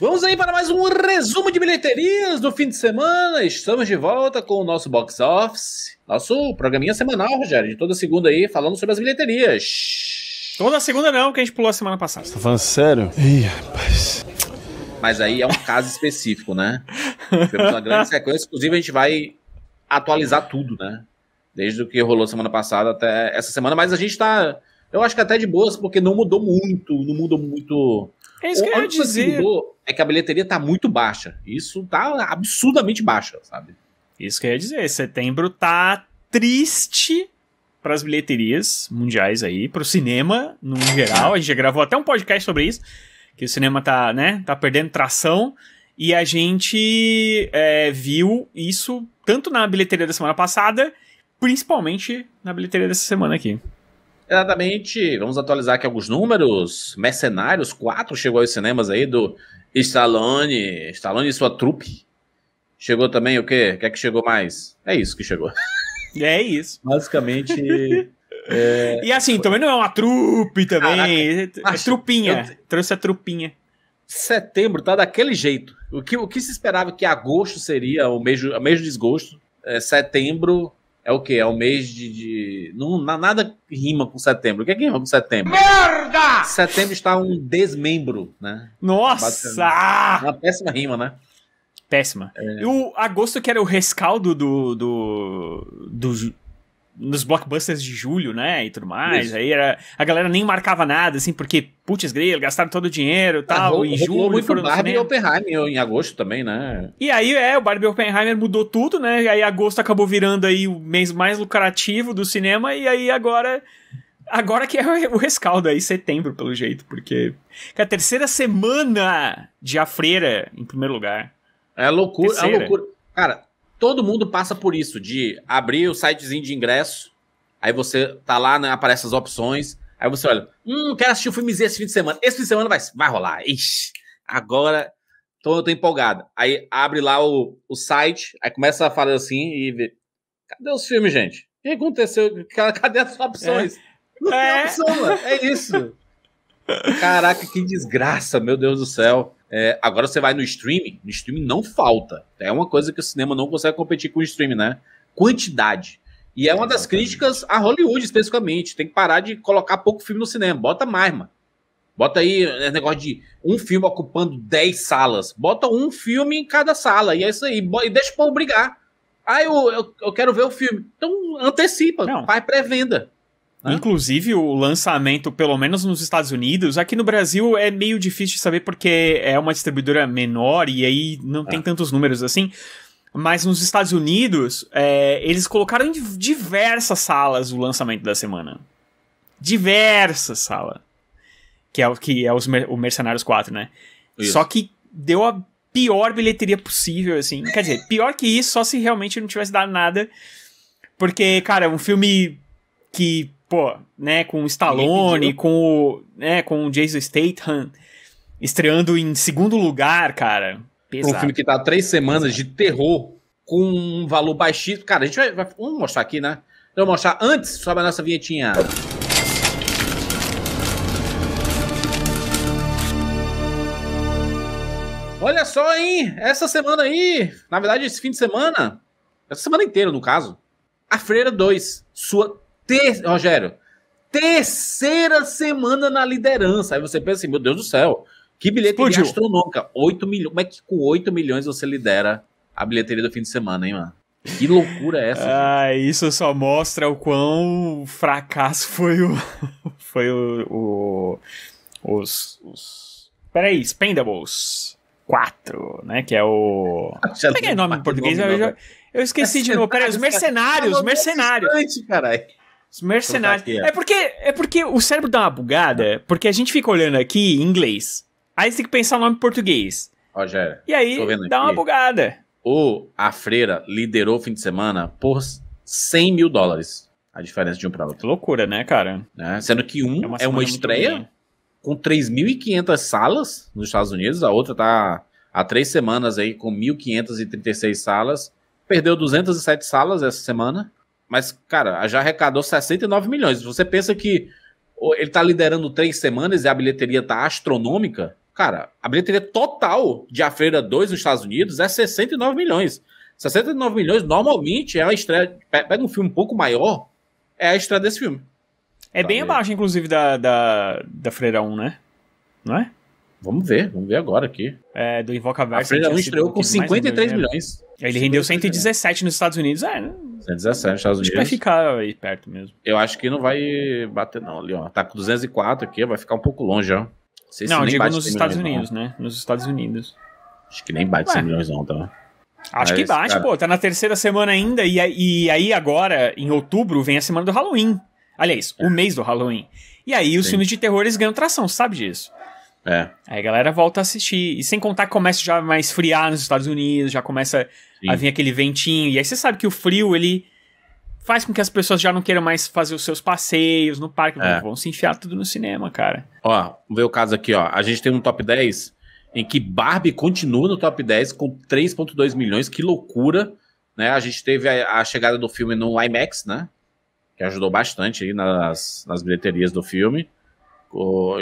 Vamos aí para mais um resumo de bilheterias do fim de semana. Estamos de volta com o nosso box office, nosso programinha semanal, Rogério, de toda segunda aí, falando sobre as bilheterias. Toda segunda não, que a gente pulou a semana passada. Você tá falando sério? Ih, rapaz. Mas aí é um caso específico, né? Temos uma grande sequência, inclusive a gente vai atualizar tudo, né? Desde o que rolou semana passada até essa semana, mas a gente tá, eu acho que até de boas, porque não mudou muito, não mudou muito. É isso que eu ia dizer. Mudou, é que a bilheteria tá muito baixa. Isso tá absurdamente baixa, sabe? Isso quer dizer, setembro tá triste para as bilheterias mundiais aí, para o cinema no geral. A gente já gravou até um podcast sobre isso, que o cinema tá, né, tá perdendo tração. E a gente é, viu isso tanto na bilheteria da semana passada, principalmente na bilheteria dessa semana aqui. Exatamente. Vamos atualizar aqui alguns números. Mercenários 4 chegou aos cinemas aí do Stallone, Stallone e sua trupe. Chegou também o quê? O que é que chegou mais? É isso que chegou. É isso. Basicamente. é... E assim, também não é uma trupe também. Caraca, é trupinha. Eu... Trouxe a trupinha. Setembro tá daquele jeito. O que, o que se esperava que agosto seria o mesmo o mesmo desgosto. É, setembro é o quê? É o mês de. de... Não, nada rima com setembro. O que é que rima com setembro? Merda! Setembro está um desmembro, né? Nossa! Uma péssima rima, né? Péssima. É... E o agosto, que era o rescaldo do, do, do nos blockbusters de julho, né? E tudo mais. Isso. Aí era, a galera nem marcava nada, assim, porque, putz, grilo, gastaram todo o dinheiro e ah, tal. Ah, rolou, em julho. Muito foram Barbie e Oppenheimer em agosto também, né? E aí, é, o Barbie Oppenheimer mudou tudo, né? E aí agosto acabou virando aí o mês mais lucrativo do cinema, e aí agora. Agora que é o rescaldo aí, setembro, pelo jeito, porque. Que é a terceira semana de A Freira, em primeiro lugar. É loucura, é terceira. é loucura. Cara, Todo mundo passa por isso, de abrir o sitezinho de ingresso, aí você tá lá, né, aparecem as opções, aí você olha, hum, quero assistir o um filmezinho esse fim de semana. Esse fim de semana vai, vai rolar. Ixi, agora tô, eu tô empolgado. Aí abre lá o, o site, aí começa a falar assim e vê, cadê os filmes, gente? O que aconteceu? Cadê as opções? É. Não tem é. opção, mano. É isso. Caraca, que desgraça, meu Deus do céu. É, agora você vai no streaming, no streaming não falta. É uma coisa que o cinema não consegue competir com o streaming, né? Quantidade. E é uma das críticas a Hollywood, especificamente. Tem que parar de colocar pouco filme no cinema. Bota mais, mano. Bota aí é, negócio de um filme ocupando 10 salas. Bota um filme em cada sala. E é isso aí. E deixa o povo brigar. Ah, eu, eu, eu quero ver o filme. Então antecipa, não. faz pré-venda. Né? Inclusive, o lançamento, pelo menos nos Estados Unidos, aqui no Brasil é meio difícil de saber porque é uma distribuidora menor e aí não tem é. tantos números assim. Mas nos Estados Unidos, é, eles colocaram em diversas salas o lançamento da semana. Diversas salas. Que é o que é os, o Mercenários 4, né? Isso. Só que deu a pior bilheteria possível, assim. Quer dizer, pior que isso, só se realmente não tivesse dado nada. Porque, cara, é um filme que pô, né, com o Stallone, com o, né, com o Jason Statham estreando em segundo lugar, cara. Pesado. Um filme que tá três semanas de terror com um valor baixíssimo. Cara, a gente vai, vai vamos mostrar aqui, né? Eu então, vou mostrar antes, sobe a nossa vinhetinha. Olha só, hein? Essa semana aí, na verdade, esse fim de semana, essa semana inteira, no caso, A Freira 2, sua ter, Rogério, terceira semana na liderança. Aí você pensa assim, meu Deus do céu, que bilheteria Explodiu. astronômica. 8 milhões. Como é que com 8 milhões você lidera a bilheteria do fim de semana, hein, mano? Que loucura é essa? ah, gente? isso só mostra o quão fracasso foi o. foi o. o os, os. Peraí, Spendables 4, né? Que é o. Já o é é nome em português, nome, eu, já, eu esqueci é de novo. Peraí, os mercenários, cara, mercenários. É carai mercenários. É. é porque, é porque o cérebro dá uma bugada, é. porque a gente fica olhando aqui em inglês. Aí você tem que pensar o nome em português. Rogério. E aí dá uma bugada. O A Freira liderou o fim de semana por 100 mil dólares. A diferença de um para outro. Que loucura, né, cara? Né? sendo que um é uma, é uma estreia com 3.500 salas nos Estados Unidos, a outra tá há três semanas aí com 1.536 salas. Perdeu 207 salas essa semana. Mas, cara, já arrecadou 69 milhões. Você pensa que ele tá liderando três semanas e a bilheteria tá astronômica? Cara, a bilheteria total de A Feira 2 nos Estados Unidos é 69 milhões. 69 milhões, normalmente, é a estreia. Pega um filme um pouco maior, é a estreia desse filme. É tá bem aí. abaixo, inclusive, da, da, da Freira 1, né? Não é? Vamos ver, vamos ver agora aqui. É, do Invocaverse. A Freira 1 estreou com 53 milhões. Ele rendeu 117 nos Estados Unidos. É, né? 117 nos Estados Unidos. Acho que vai ficar aí perto mesmo. Eu acho que não vai bater, não, ali, ó. Tá com 204 aqui, vai ficar um pouco longe, ó. Se não, digo nos Estados Unidos, não. né? Nos Estados Unidos. Acho que nem bate Ué. 100 milhões, não, tá? Acho Mas que bate, cara... pô. Tá na terceira semana ainda. E, e aí, agora, em outubro, vem a semana do Halloween. Aliás, é. o mês do Halloween. E aí, os Sim. filmes de terror eles ganham tração, sabe disso? É. Aí a galera volta a assistir. E sem contar que começa já mais friar nos Estados Unidos, já começa Sim. a vir aquele ventinho. E aí você sabe que o frio, ele faz com que as pessoas já não queiram mais fazer os seus passeios no parque, é. vão se enfiar tudo no cinema, cara. Ó, vê o caso aqui, ó. A gente tem um top 10 em que Barbie continua no top 10 com 3.2 milhões, que loucura, né? A gente teve a, a, chegada do filme no IMAX, né? Que ajudou bastante aí nas, nas bilheterias do filme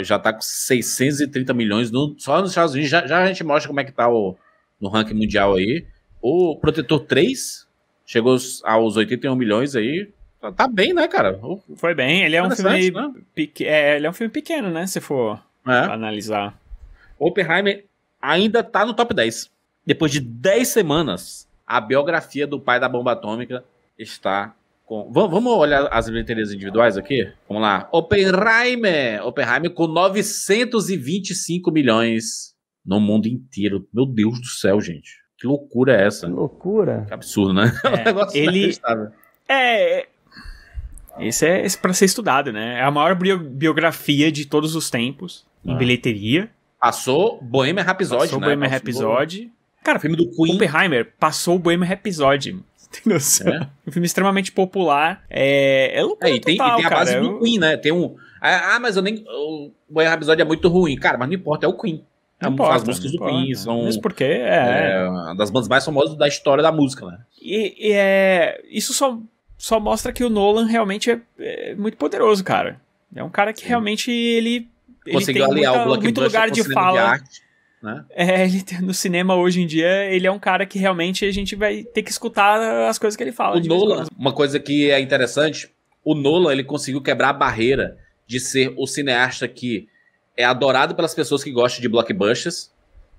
já está com 630 milhões no, só nos Estados Unidos. Já, já, a gente mostra como é que está no ranking mundial aí. O Protetor 3 chegou aos 81 milhões aí. Tá, tá bem, né, cara? Foi bem. Ele é um filme. Né? Pequ... É, ele é um filme pequeno, né? Se for é. analisar. Oppenheimer ainda tá no top 10. Depois de 10 semanas, a biografia do pai da bomba atômica está com, vamos olhar as bilheterias individuais aqui? Vamos lá. Oppenheimer. Oppenheimer com 925 milhões no mundo inteiro. Meu Deus do céu, gente. Que loucura é essa? Que loucura. Que absurdo, né? É, um é, negócio ele... É. Esse é esse é pra ser estudado, né? É a maior biografia de todos os tempos ah. em bilheteria. Passou Bohemian Rhapsody, passou né? Bohemian Rhapsody. Cara, o filme do Queen. Oppenheimer passou o Bohemian Rhapsody. tem noção? É. Um filme extremamente popular. É, é loucura é, e é tem, total, e tem a cara. base do Queen, né? Tem um... Ah, ah mas eu nem... O Bohemian Rhapsody é muito ruim. Cara, mas não importa, é o Queen. Não é importa, as músicas do Queen são. Isso porque é. é uma das bandas mais famosas da história da música, né? E, e é, isso só, só mostra que o Nolan realmente é, é muito poderoso, cara. É um cara que Sim. realmente ele. ele Conseguiu aliar muita, o muito lugar de fala. De arte. Né? É, ele no cinema hoje em dia, ele é um cara que realmente a gente vai ter que escutar as coisas que ele fala. O Nolan, uma coisa que é interessante, o Nolan ele conseguiu quebrar a barreira de ser o cineasta que é adorado pelas pessoas que gostam de blockbusters,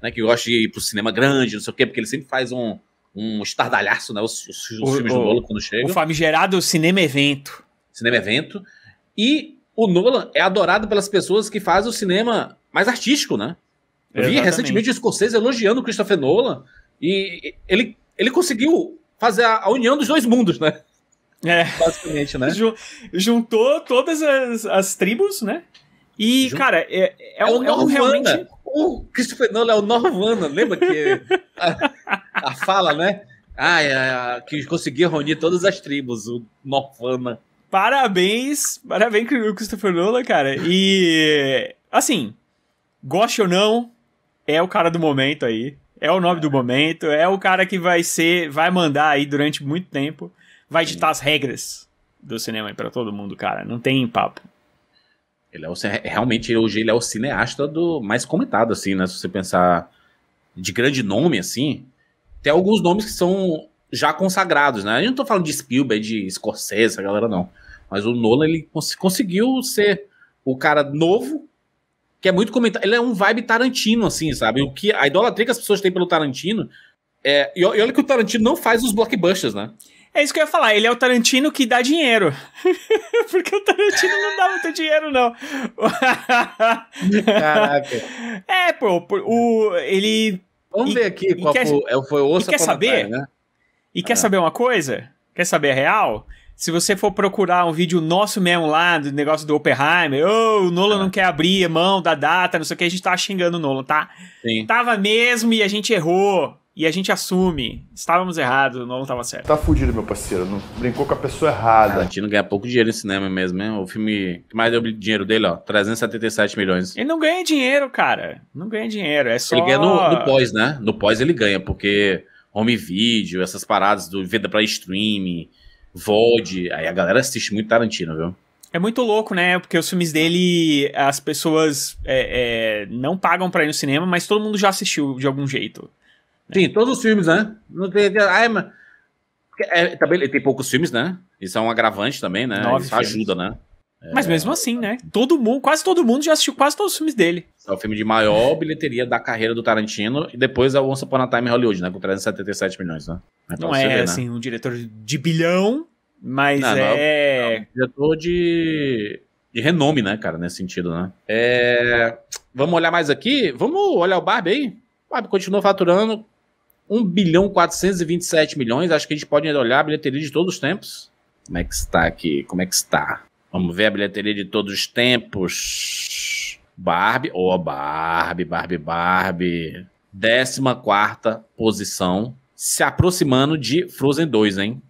né, que gostam de ir pro cinema grande, não sei o quê, porque ele sempre faz um, um estardalhaço, né, os, os, os o, filmes do Nolan quando chegam. O famigerado cinema-evento. Cinema-evento. E o Nolan é adorado pelas pessoas que fazem o cinema mais artístico, né? Eu vi recentemente o escocês elogiando o Christopher Nolan e ele, ele conseguiu fazer a, a união dos dois mundos, né? É. Basicamente, né? Juntou todas as, as tribos, né? E, cara, é, é, é um, é um realmente. O Christopher Nolan é o Norvana, lembra que a, a fala, né? Ah, é, que conseguiu reunir todas as tribos, o Norvana. Parabéns, parabéns, Christopher Nolan, cara. E, assim, goste ou não, é o cara do momento aí, é o nome do é. momento, é o cara que vai ser, vai mandar aí durante muito tempo, vai ditar as regras do cinema aí pra todo mundo, cara. Não tem papo. Ele é o, realmente hoje ele é o cineasta do mais comentado, assim, né? Se você pensar de grande nome, assim, tem alguns nomes que são já consagrados, né? Eu não tô falando de Spielberg, de Scorsese, essa galera não. Mas o Nolan, ele cons conseguiu ser o cara novo que é muito comentado. Ele é um vibe Tarantino, assim, sabe? O que a idolatria que as pessoas têm pelo Tarantino. É, e olha que o Tarantino não faz os blockbusters, né? É isso que eu ia falar, ele é o Tarantino que dá dinheiro. Porque o Tarantino não dá muito dinheiro, não. Caraca. É, pô, o, ele. Vamos e, ver aqui qual quer, foi, o é, osso. Né? E quer saber? né? E ah. quer saber uma coisa? Quer saber a real? Se você for procurar um vídeo nosso mesmo lá, do negócio do Oppenheimer, oh, o Nolan é. não quer abrir mão da data, não sei o que, a gente tava tá xingando o Nolan, tá? Sim. Tava mesmo e a gente errou. E a gente assume. Estávamos errados, o Nolan tava certo. Tá fudido, meu parceiro. Não brincou com a pessoa errada. não ganha pouco dinheiro no cinema mesmo, né? O filme que mais deu dinheiro dele, ó, 377 milhões. Ele não ganha dinheiro, cara. Não ganha dinheiro, é só... Ele ganha no, no pós, né? No pós ele ganha, porque home video, essas paradas do venda pra streaming VOD. Aí a galera assiste muito Tarantino, viu? É muito louco, né? Porque os filmes dele, as pessoas é, é, não pagam pra ir no cinema, mas todo mundo já assistiu de algum jeito. Né? Sim, todos os filmes, né? Não tem. Ai, ah, é, é, também ele tem poucos filmes, né? Isso é um agravante também, né? Nove Isso filmes. ajuda, né? Mas é. mesmo assim, né? Todo mundo, quase todo mundo já assistiu quase todos os filmes dele. É o filme de maior bilheteria da carreira do Tarantino e depois é o Once Upon a Time Hollywood, né? Com 377 milhões, né? É não é, ver, né? assim, né? um diretor de bilhão, mas não, é... é um diretor de... de renome, né, cara? Nesse sentido, né? É... Vamos olhar mais aqui? Vamos olhar o Barbie aí? O Barbie continua faturando 1 bilhão 427 milhões. Acho que a gente pode olhar a bilheteria de todos os tempos. Como é que está aqui? Como é que está? Vamos ver a bilheteria de todos os tempos. Barbie, ó, oh, Barbie, Barbie, Barbie. 14 posição, se aproximando de Frozen 2, hein?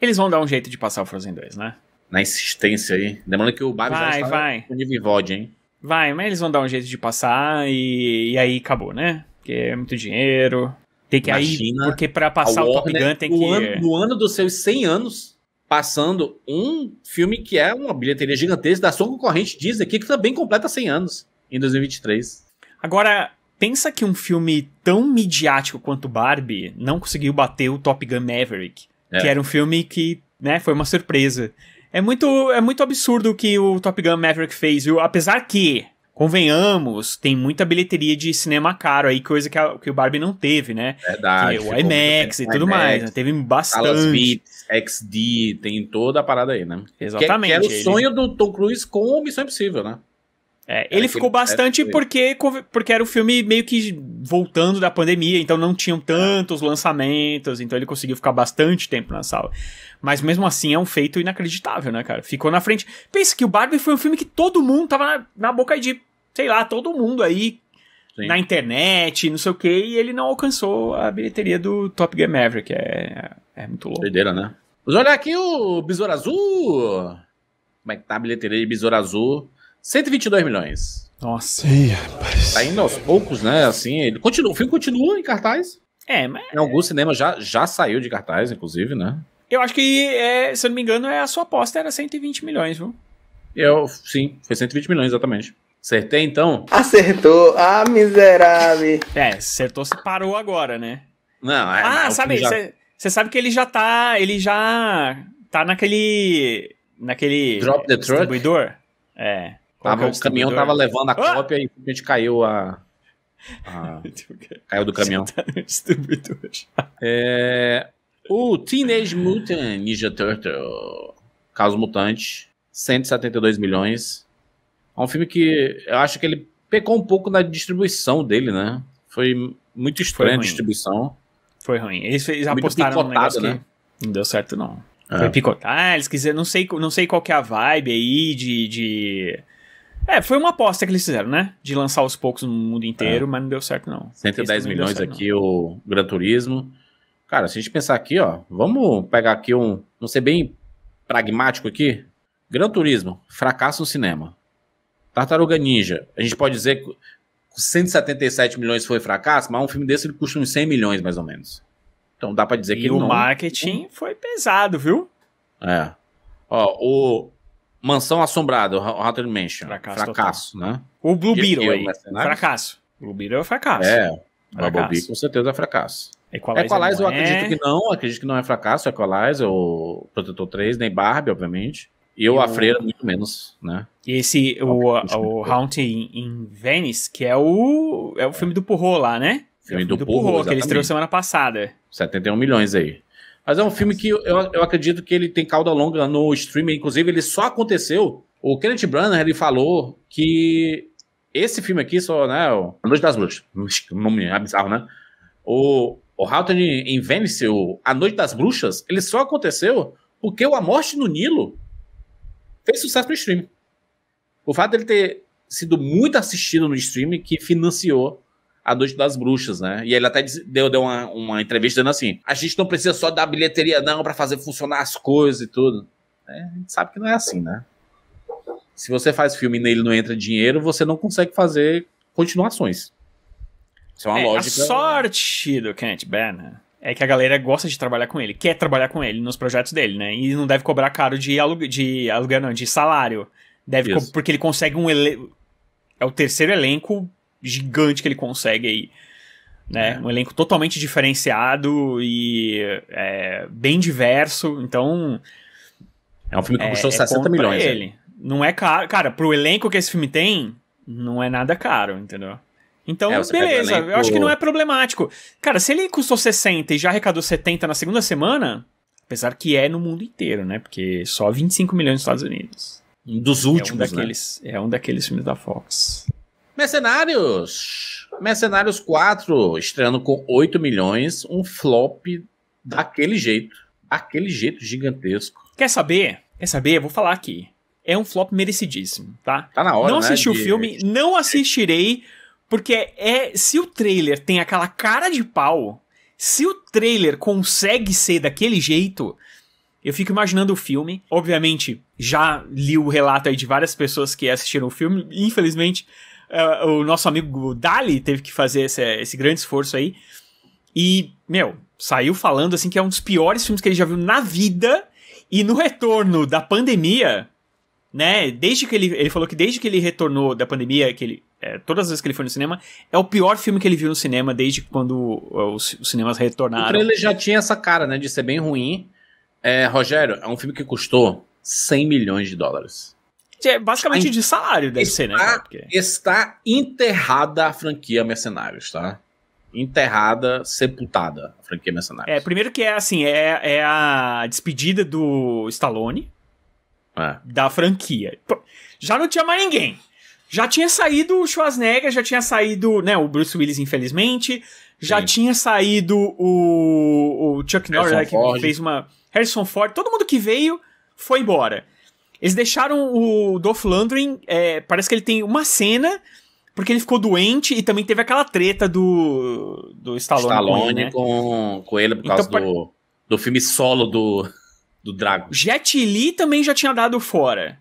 Eles vão dar um jeito de passar o Frozen 2, né? Na insistência aí. Lembrando que o Barbie vai, já está vai. disponível VOD, hein? Vai, mas eles vão dar um jeito de passar e, e aí acabou, né? Porque é muito dinheiro. Tem que Imagina, aí, porque para passar o Top Gun tem que... Ano, no ano dos seus 100 anos, passando um filme que é uma bilheteria gigantesca da sua concorrente Disney, que também completa 100 anos em 2023. Agora, pensa que um filme tão midiático quanto Barbie não conseguiu bater o Top Gun Maverick, é. que era um filme que, né, foi uma surpresa. É muito, é muito absurdo o que o Top Gun Maverick fez, viu? Apesar que convenhamos, tem muita bilheteria de cinema caro aí, coisa que, a, que o Barbie não teve, né? Verdade. Que, o IMAX e tudo IMAX, mais, né? Teve bastante. Beats, XD, tem toda a parada aí, né? Exatamente. Que, é, que era o ele... sonho do Tom Cruise com Missão Impossível, né? É, ele ficou bastante tipo porque, porque era o um filme meio que voltando da pandemia, então não tinham tantos lançamentos, então ele conseguiu ficar bastante tempo na sala. Mas mesmo assim é um feito inacreditável, né, cara? Ficou na frente. Pensa que o Barbie foi um filme que todo mundo tava na, na boca de, sei lá, todo mundo aí Sim. na internet, não sei o que, e ele não alcançou a bilheteria do Top Gun Maverick. É, é, é muito louco. Doideira, né? Vamos olhar aqui o Besouro Azul. Como é que tá a bilheteria de Besouro Azul? 122 milhões. Nossa. Ih, rapaz. Tá indo aos poucos, né? Assim, ele continua, o filme continua em cartaz. É, mas. Em alguns cinemas já, já saiu de cartaz, inclusive, né? Eu acho que, é, se eu não me engano, é a sua aposta era 120 milhões, viu? Eu, sim, foi 120 milhões, exatamente. Acertei então? Acertou, ah, miserável. É, acertou se parou agora, né? Não, é. Ah, não, é, sabe, você já... sabe que ele já tá. Ele já tá naquele. naquele. Drop the distribuidor. Truck? É. Tava, o caminhão tava né? levando a ah! cópia ah! e a gente caiu a. a caiu do caminhão. Tá é, o Teenage Mutant Ninja Turtle Caso Mutante, 172 milhões. É um filme que eu acho que ele pecou um pouco na distribuição dele, né? Foi muito estranha a distribuição. Foi ruim. Eles, eles apostaram no negócio né? que não deu certo, não. É. Foi picotar, ah, eles quiseram, não sei, não sei qual que é a vibe aí de, de é, foi uma aposta que eles fizeram, né? De lançar aos poucos no mundo inteiro, é. mas não deu certo, não. 110 não milhões certo, aqui não. o Gran Turismo. Cara, se a gente pensar aqui, ó, vamos pegar aqui um. Não ser bem pragmático aqui. Gran Turismo, fracasso no cinema. Tartaruga Ninja, a gente pode dizer que 177 milhões foi fracasso, mas um filme desse ele custa uns 100 milhões mais ou menos. Então dá para dizer e que o não... marketing foi pesado, viu? É. Ó, o Mansão Assombrada, Haunted Mansion. Fracasso. fracasso total. né? O Blue Beetle é aí. Fracasso. Blue Beetle é fracasso. É. Bobby, com certeza é fracasso. Equalizer, Equalizer eu acredito é. que não, acredito que não é fracasso. Equalizer, o Protetor 3, nem Barbie, obviamente. E, e o A Freira, muito menos, né? E esse, o, o, o Haunt em Venice, que é o, é o filme do Porro lá, né? Filme, é o filme do, do Porro, que eles trouxeram semana passada. 71 milhões aí. Mas é um filme que eu, eu acredito que ele tem cauda longa no streaming. Inclusive, ele só aconteceu. O Kenneth Branagh ele falou que esse filme aqui só, né? A Noite das Bruxas. O nome é bizarro, né? O, o Houghton em Venice, o A Noite das Bruxas, ele só aconteceu porque o A Morte no Nilo fez sucesso no streaming. O fato dele ter sido muito assistido no streaming que financiou a Noite das Bruxas, né? E ele até deu, deu uma, uma entrevista dizendo assim: a gente não precisa só da bilheteria, não, para fazer funcionar as coisas e tudo. É, a gente sabe que não é assim, né? Se você faz filme e nele não entra dinheiro, você não consegue fazer continuações. Isso é uma é, lógica. A sorte do Kent Banner é que a galera gosta de trabalhar com ele, quer trabalhar com ele nos projetos dele, né? E não deve cobrar caro de, alug de aluguel, não, de salário. Deve porque ele consegue um ele é o terceiro elenco gigante que ele consegue aí. Né? É. Um elenco totalmente diferenciado e é, bem diverso. Então. É um filme que é, custou é, 60 é milhões. Né? Ele. Não é caro. Cara, pro elenco que esse filme tem, não é nada caro, entendeu? Então, é, beleza, elenco... eu acho que não é problemático. Cara, se ele custou 60 e já arrecadou 70 na segunda semana, apesar que é no mundo inteiro, né? Porque só 25 milhões nos Estados Unidos. Um Dos últimos, é um né? daqueles, né? É um daqueles filmes da Fox. Mercenários! Mercenários 4, estreando com 8 milhões, um flop daquele jeito. Aquele jeito gigantesco. Quer saber? Quer saber? Vou falar aqui. É um flop merecidíssimo, tá? Tá na hora. Não né, assisti né, o de... filme, não assistirei, porque é. Se o trailer tem aquela cara de pau, se o trailer consegue ser daquele jeito, eu fico imaginando o filme. Obviamente, já li o relato aí de várias pessoas que assistiram o filme, infelizmente uh, o nosso amigo Dali teve que fazer esse, esse grande esforço aí. E, meu, saiu falando assim que é um dos piores filmes que ele já viu na vida. E no retorno da pandemia, né? Desde que ele. Ele falou que desde que ele retornou da pandemia, que ele. É, todas as vezes que ele foi no cinema, é o pior filme que ele viu no cinema desde quando é, os, os cinemas retornaram. O trailer já tinha essa cara, né? De ser bem ruim. É, Rogério, é um filme que custou 100 milhões de dólares. É basicamente de salário, deve está, ser, né? Porque... Está enterrada a franquia Mercenários, tá? enterrada, sepultada, a franquia Mercenários. É, primeiro que é assim, é, é a despedida do Stallone é. da franquia. Já não tinha mais ninguém. Já tinha saído o Schwarzenegger, já tinha saído, né, o Bruce Willis, infelizmente. Já Sim. tinha saído o, o Chuck Norris, né, que fez uma... Harrison Ford, todo mundo que veio foi embora. Eles deixaram o Dolph Lundgren, é, parece que ele tem uma cena porque ele ficou doente e também teve aquela treta do, do Stallone, Stallone com, ele, né? com, com ele por então, causa do, do filme solo do, do Drago. Jet Li também já tinha dado fora.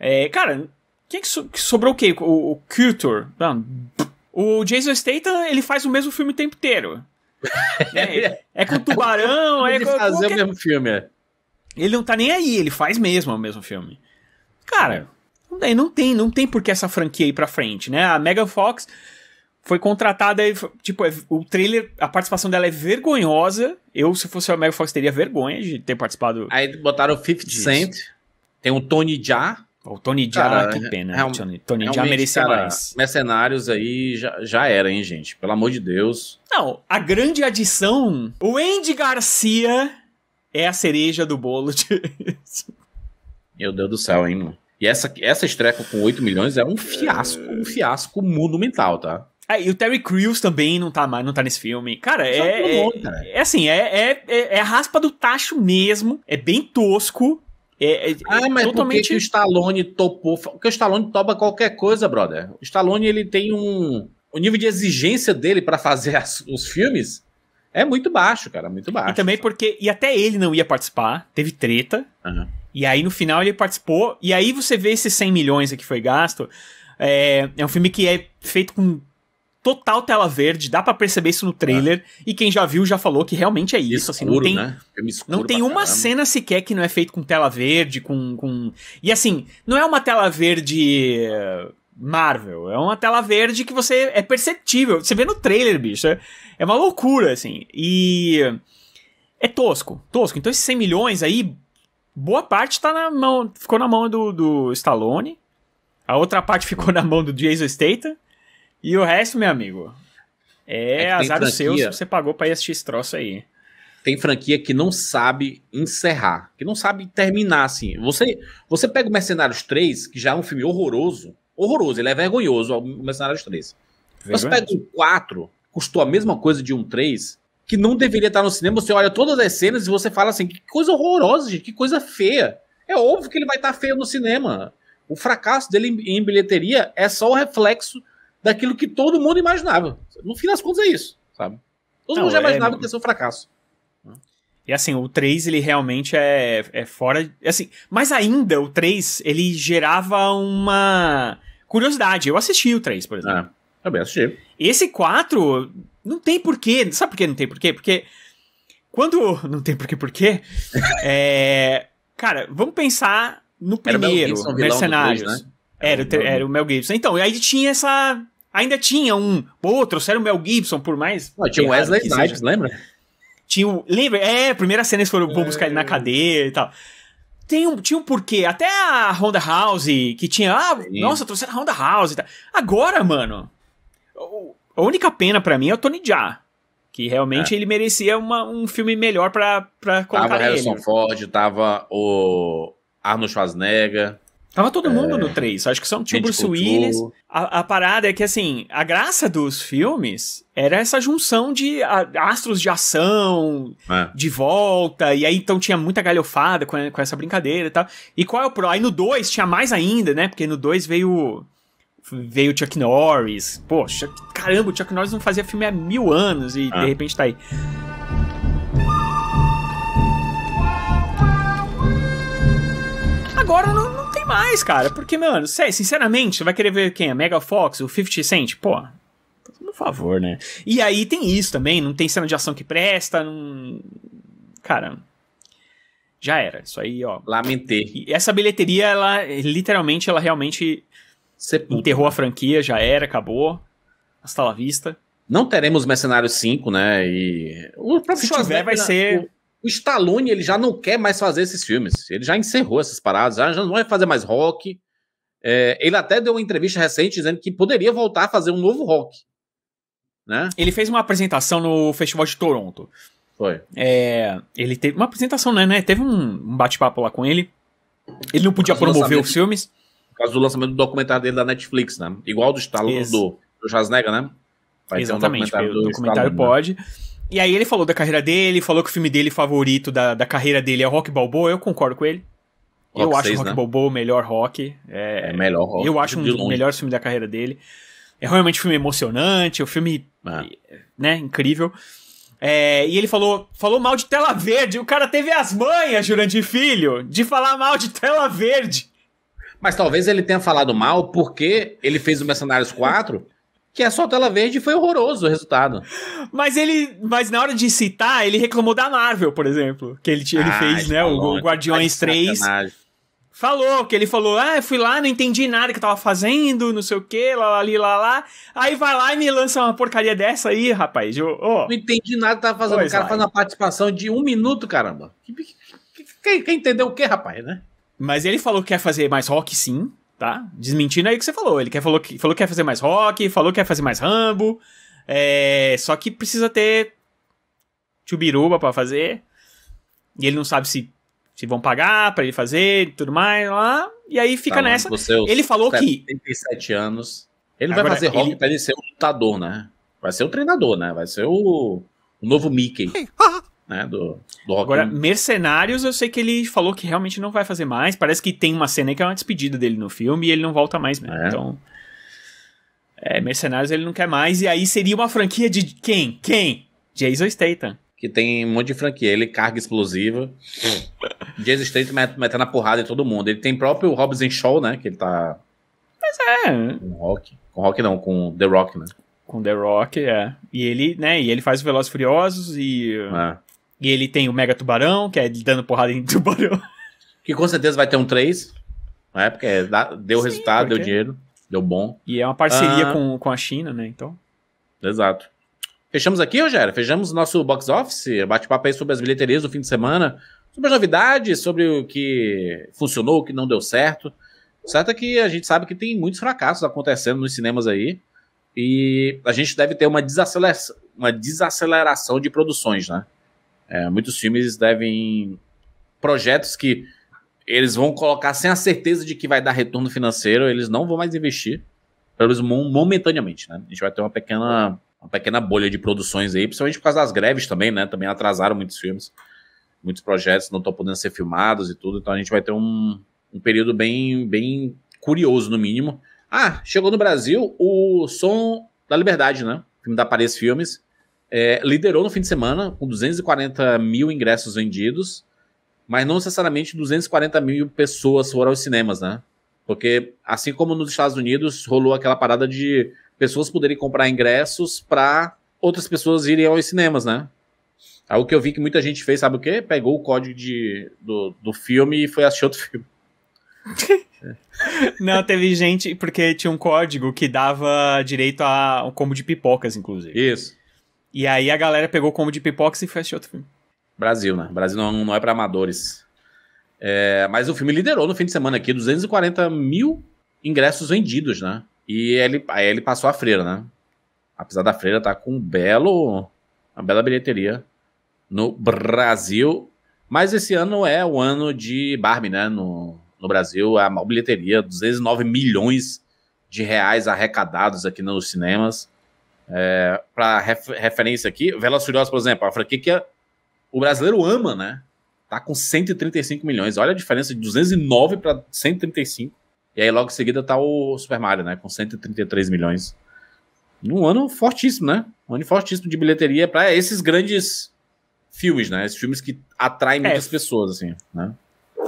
É, cara, quem que, so, que sobrou o quê? O, o O Jason Statham, ele faz o mesmo filme o tempo inteiro. é, é, com o tubarão, é com... Fazer o mesmo filme, é. Ele não tá nem aí, ele faz mesmo o mesmo filme. Cara, não tem, não tem, não tem por que essa franquia ir pra frente, né? A Megan Fox foi contratada, e tipo, é, o trailer, a participação dela é vergonhosa. Eu, se fosse a Megan Fox, teria vergonha de ter participado. Aí botaram o 50 disso. Cent, tem o Tony Jaa. O Tony Jaa, que pena. É um, Tony, Tony Jaa merecia cara, mais. Mercenários aí já, já era, hein, gente? Pelo amor de Deus. Não, a grande adição, o Andy Garcia é a cereja do bolo. De... Meu Deus do céu, hein, mano? E essa, essa estreia com 8 milhões é um fiasco, um fiasco monumental, tá? Ah, e o Terry Crews também não tá mais, não tá nesse filme. Cara, é, é, é, assim, é, é, é, é a raspa do tacho mesmo. É bem tosco. É, é, é ah, mas totalmente... porque o Stallone topou. Porque o Stallone topa qualquer coisa, brother. O Stallone ele tem um. O nível de exigência dele para fazer as, os filmes é muito baixo, cara, muito baixo. E também assim. porque. E até ele não ia participar, teve treta. Uhum. E aí no final ele participou. E aí você vê esses 100 milhões que foi gasto. É, é um filme que é feito com total tela verde, dá para perceber isso no trailer. É. E quem já viu já falou que realmente é isso. Escuro, assim, não tem, né? não tem uma caramba. cena sequer que não é feito com tela verde, com, com. E assim, não é uma tela verde. Uh Marvel. É uma tela verde que você é perceptível. Você vê no trailer, bicho. É, é uma loucura, assim. E é tosco, tosco. Então esses 100 milhões aí, boa parte tá na mão, ficou na mão do, do Stallone. A outra parte ficou na mão do Jason Statham. E o resto, meu amigo, é, é azar seu se você pagou pra ir assistir esse troço aí. Tem franquia que não sabe encerrar, que não sabe terminar, assim. Você, você pega o Mercenários 3, que já é um filme horroroso, horroroso, ele é vergonhoso, o Mercenários 3. Você pega um 4, custou a mesma coisa de um 3, que não deveria estar no cinema, você olha todas as cenas e você fala assim, que coisa horrorosa, gente, que coisa feia. É óbvio que ele vai estar feio no cinema. O fracasso dele em bilheteria é só o reflexo daquilo que todo mundo imaginava. No fim das contas é isso, sabe? Todo não, mundo já é, imaginava é... que ia ser um fracasso. E assim, o 3 ele realmente é, é fora. Assim, mas ainda o 3 ele gerava uma curiosidade. Eu assisti o 3, por exemplo. Ah, também assisti. Esse 4 não tem porquê. Sabe por que não tem porquê? Porque quando. Não tem porquê, porquê? é. Cara, vamos pensar no primeiro, Gibson, Mercenários. Né? era, o, era o Mel Gibson. Então, e aí tinha essa ainda tinha um. Pô, trouxeram o Mel Gibson, por mais. Não, tinha o Wesley Snipes, lembra? Tinha um, lembra? É, primeira cena eles foram é. buscar ele na cadeia e tal. Tem um, tinha um porquê. Até a Honda House, que tinha. Ah, Sim. nossa, trouxe a Honda House e tal. Agora, mano. A única pena para mim é o Tony Jaa. Que realmente é. ele merecia uma, um filme melhor pra, pra colocar tava ele. Tava Harrison Ford, tava o Arnold Schwarzenegger. Tava todo mundo no 3. É. Acho que só não tinha o Bruce cultuou. Willis. A, a, parada é que, assim, a graça dos filmes era essa junção de a, astros de ação, é. de volta, e aí então tinha muita galhofada com, com essa brincadeira e tal. E qual é o pro? Aí no 2 tinha mais ainda, né? Porque no 2 veio veio Chuck Norris. Poxa, caramba, o Chuck Norris não fazia filme há mil anos e ah. de é. repente tá aí. Agora não demais, cara. Porque, mano, sinceramente, você vai querer ver quem? A Mega Fox, o 50 Cent? Pô, por favor, né? E aí tem isso também, não tem cena de ação que presta, não... Cara, já era. Isso aí, ó. Lamentei. E essa bilheteria, ela literalmente, ela realmente Sepulta. enterrou a franquia, já era, acabou. Hasta la vista. Não teremos Mercenário 5, né? E o próprio Se tiver, vai ser... O o Stallone, ele já não quer mais fazer esses filmes. Ele já encerrou essas paradas, já não vai fazer mais rock. É, ele até deu uma entrevista recente dizendo que poderia voltar a fazer um novo rock. Né? Ele fez uma apresentação no Festival de Toronto. Foi. É, ele teve uma apresentação, né? né? Teve um bate-papo lá com ele. Ele não podia promover os filmes. Por causa do lançamento do documentário dele da Netflix, né? Igual do Stallone do, do Schwarzenegger, né? Vai Exatamente, um documentário o documentário Stallone, né? pode. Né? E aí ele falou da carreira dele, falou que o filme dele favorito da, da carreira dele é Rock Balboa, eu concordo com ele. Rock eu 6, acho o Rock né? Balboa o melhor rock. É, é melhor rock. Eu acho um dos melhores filmes da carreira dele. É realmente um filme emocionante, o é um filme ah. né, incrível. É, e ele falou, falou mal de tela verde. O cara teve as manhas, Jurandir Filho, de falar mal de tela verde. Mas talvez ele tenha falado mal porque ele fez o Mercenários 4 que é só tela verde e foi horroroso o resultado. Mas ele, mas na hora de citar, ele reclamou da Marvel, por exemplo, que ele, ele ah, fez, né, falou, o tá Guardiões 3. Sacanagem. Falou, que ele falou, ah, fui lá, não entendi nada que eu tava fazendo, não sei o que, lá, lá, lá, lá. Aí vai lá e me lança uma porcaria dessa aí, rapaz. Eu, oh. Não entendi nada que tava fazendo. Pois o cara faz uma participação de um minuto, caramba. Quem, quem entendeu o quê, rapaz, né? Mas ele falou que quer fazer mais rock, sim tá? Desmentindo aí o que você falou. Ele quer, falou, que, falou que quer fazer mais rock, falou que quer fazer mais Rambo. É, só que precisa ter Chubiruba para fazer. E ele não sabe se, se vão pagar para ele fazer e tudo mais. Lá, e aí fica tá, nessa. É ele falou 77 que. 37 anos. Ele Agora, vai fazer rock ele... pra ele ser o lutador, né? Vai ser o treinador, né? Vai ser o, o novo Mickey. Ah, né, do, do Agora, Mercenários, eu sei que ele falou que realmente não vai fazer mais. Parece que tem uma cena que é uma despedida dele no filme e ele não volta mais mesmo. É. Então. É, Mercenários ele não quer mais. E aí seria uma franquia de quem? Quem? Jason Statham. Que tem um monte de franquia. Ele carga explosiva. Jason Statham met, metendo a porrada em todo mundo. Ele tem próprio Robson Shaw, né? Que ele tá. Mas é. Com Rock. Com Rock não, com The Rock, né? Com The Rock, é. E ele, né? E ele faz Velozes Furiosos e. É. E ele tem o Mega Tubarão, que é dando porrada em tubarão. Que com certeza vai ter um 3. Né? Porque deu Sim, resultado, porque... deu dinheiro, deu bom. E é uma parceria ah... com, com a China, né? Então. Exato. Fechamos aqui, Rogério? Fechamos nosso box office, bate-papo aí sobre as bilheterias do fim de semana, sobre as novidades, sobre o que funcionou, o que não deu certo. O certo é que a gente sabe que tem muitos fracassos acontecendo nos cinemas aí. E a gente deve ter uma, uma desaceleração de produções, né? É, muitos filmes devem. Projetos que eles vão colocar sem a certeza de que vai dar retorno financeiro, eles não vão mais investir, pelo menos momentaneamente, né? A gente vai ter uma pequena, uma pequena bolha de produções aí, principalmente por causa das greves também, né? Também atrasaram muitos filmes, muitos projetos não estão podendo ser filmados e tudo, então a gente vai ter um, um período bem, bem curioso, no mínimo. Ah, chegou no Brasil o Som da Liberdade, né? O filme da Paris Filmes, é, liderou no fim de semana com 240 mil ingressos vendidos, mas não necessariamente 240 mil pessoas foram aos cinemas, né? Porque assim como nos Estados Unidos rolou aquela parada de pessoas poderem comprar ingressos para outras pessoas irem aos cinemas, né? Algo é que eu vi que muita gente fez, sabe o quê? Pegou o código de, do, do filme e foi assistir outro filme. Não, teve gente, porque tinha um código que dava direito a um combo de pipocas, inclusive. Isso. E aí a galera pegou como de pipoca e fez esse outro filme. Brasil, né? Brasil não, não é para amadores. É, mas o filme liderou no fim de semana aqui 240 mil ingressos vendidos, né? E ele, aí ele passou a freira, né? Apesar da freira tá com um belo, uma bela bilheteria no Brasil. Mas esse ano é o ano de Barbie, né? No, no Brasil, a maior bilheteria, 209 milhões de reais arrecadados aqui nos cinemas. É, para referência aqui, Velas Furiosas, por exemplo, a franquia que o brasileiro ama, né? Tá com 135 milhões. Olha a diferença de 209 para 135. E aí logo em seguida tá o Super Mario, né? Com 133 milhões. Um ano fortíssimo, né? Um ano fortíssimo de bilheteria para esses grandes filmes, né? Esses filmes que atraem é. muitas pessoas, assim, né?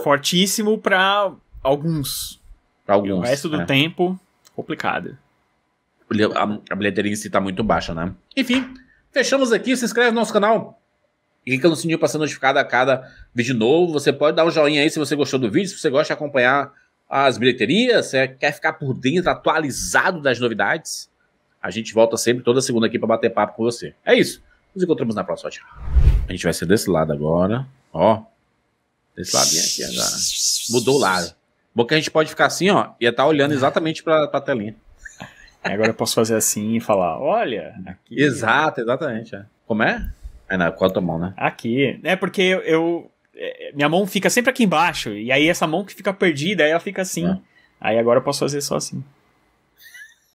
Fortíssimo para alguns. Pra alguns. O resto do é. tempo, complicado a, bilheteria em si tá muito baixa, né? Enfim, fechamos aqui. Se inscreve no nosso canal. Clica no sininho para ser notificado a cada vídeo novo. Você pode dar um joinha aí se você gostou do vídeo, se você gosta de acompanhar as bilheterias, se quer ficar por dentro, atualizado das novidades. A gente volta sempre toda segunda aqui para bater papo com você. É isso. Nos encontramos na próxima. Tchau. A gente vai ser desse lado agora. Ó. Desse lado aqui agora. Mudou o lado. Bom que a gente pode ficar assim, ó, e estar tá olhando exatamente para a telinha. Agora eu posso fazer assim e falar, olha. Aqui... Exato, exatamente. É. Como é? É na qual tua mão, né? Aqui. É porque eu, eu, é, é, Minha mão fica sempre aqui embaixo. E aí essa mão que fica perdida, aí ela fica assim. É. Aí agora eu posso fazer só assim.